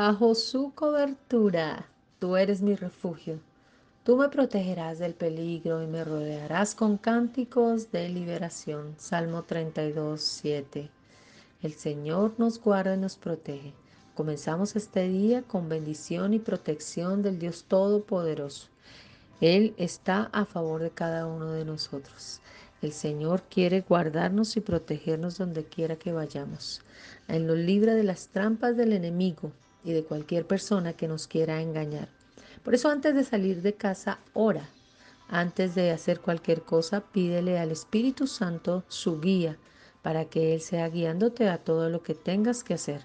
Bajo su cobertura, tú eres mi refugio. Tú me protegerás del peligro y me rodearás con cánticos de liberación. Salmo 32, 7. El Señor nos guarda y nos protege. Comenzamos este día con bendición y protección del Dios Todopoderoso. Él está a favor de cada uno de nosotros. El Señor quiere guardarnos y protegernos donde quiera que vayamos. Él nos libra de las trampas del enemigo y de cualquier persona que nos quiera engañar. Por eso antes de salir de casa, ora. Antes de hacer cualquier cosa, pídele al Espíritu Santo su guía para que Él sea guiándote a todo lo que tengas que hacer.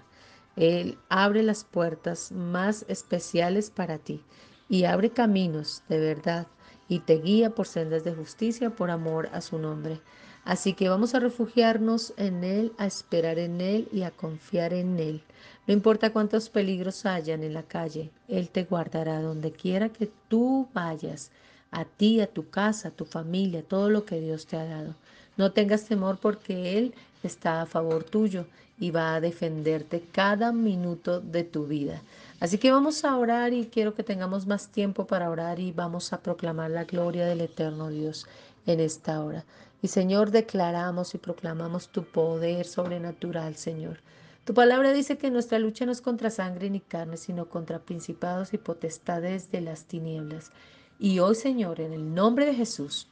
Él abre las puertas más especiales para ti y abre caminos de verdad y te guía por sendas de justicia por amor a su nombre. Así que vamos a refugiarnos en Él, a esperar en Él y a confiar en Él. No importa cuántos peligros hayan en la calle, Él te guardará donde quiera que tú vayas, a ti, a tu casa, a tu familia, todo lo que Dios te ha dado. No tengas temor porque Él está a favor tuyo y va a defenderte cada minuto de tu vida. Así que vamos a orar y quiero que tengamos más tiempo para orar y vamos a proclamar la gloria del eterno Dios en esta hora. Y Señor, declaramos y proclamamos tu poder sobrenatural, Señor. Tu palabra dice que nuestra lucha no es contra sangre ni carne, sino contra principados y potestades de las tinieblas. Y hoy, Señor, en el nombre de Jesús,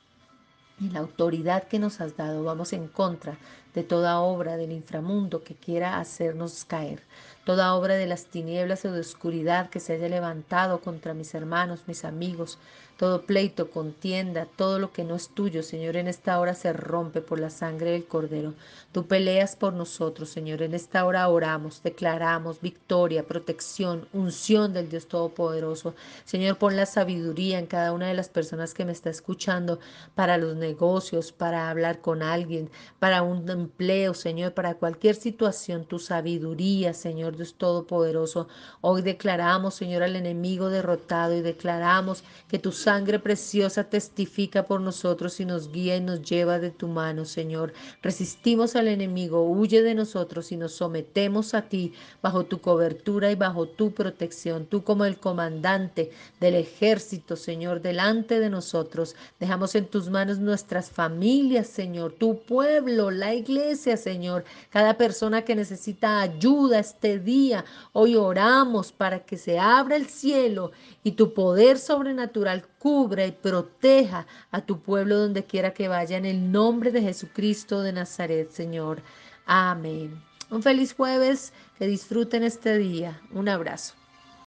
Y la autoridad que nos has dado, vamos en contra de toda obra del inframundo que quiera hacernos caer, toda obra de las tinieblas o de oscuridad que se haya levantado contra mis hermanos, mis amigos, todo pleito, contienda, todo lo que no es tuyo, Señor, en esta hora se rompe por la sangre del Cordero. Tú peleas por nosotros, Señor, en esta hora oramos, declaramos victoria, protección, unción del Dios Todopoderoso. Señor, pon la sabiduría en cada una de las personas que me está escuchando para los negocios, para hablar con alguien, para un empleo, Señor, para cualquier situación, tu sabiduría, Señor Dios Todopoderoso. Hoy declaramos, Señor, al enemigo derrotado y declaramos que tu sangre preciosa testifica por nosotros y nos guía y nos lleva de tu mano, Señor. Resistimos al enemigo, huye de nosotros y nos sometemos a ti bajo tu cobertura y bajo tu protección. Tú como el comandante del ejército, Señor, delante de nosotros, dejamos en tus manos nuestras familias, Señor, tu pueblo, la iglesia, Señor, cada persona que necesita ayuda este día. Hoy oramos para que se abra el cielo y tu poder sobrenatural cubra y proteja a tu pueblo donde quiera que vaya en el nombre de Jesucristo de Nazaret, Señor. Amén. Un feliz jueves, que disfruten este día. Un abrazo.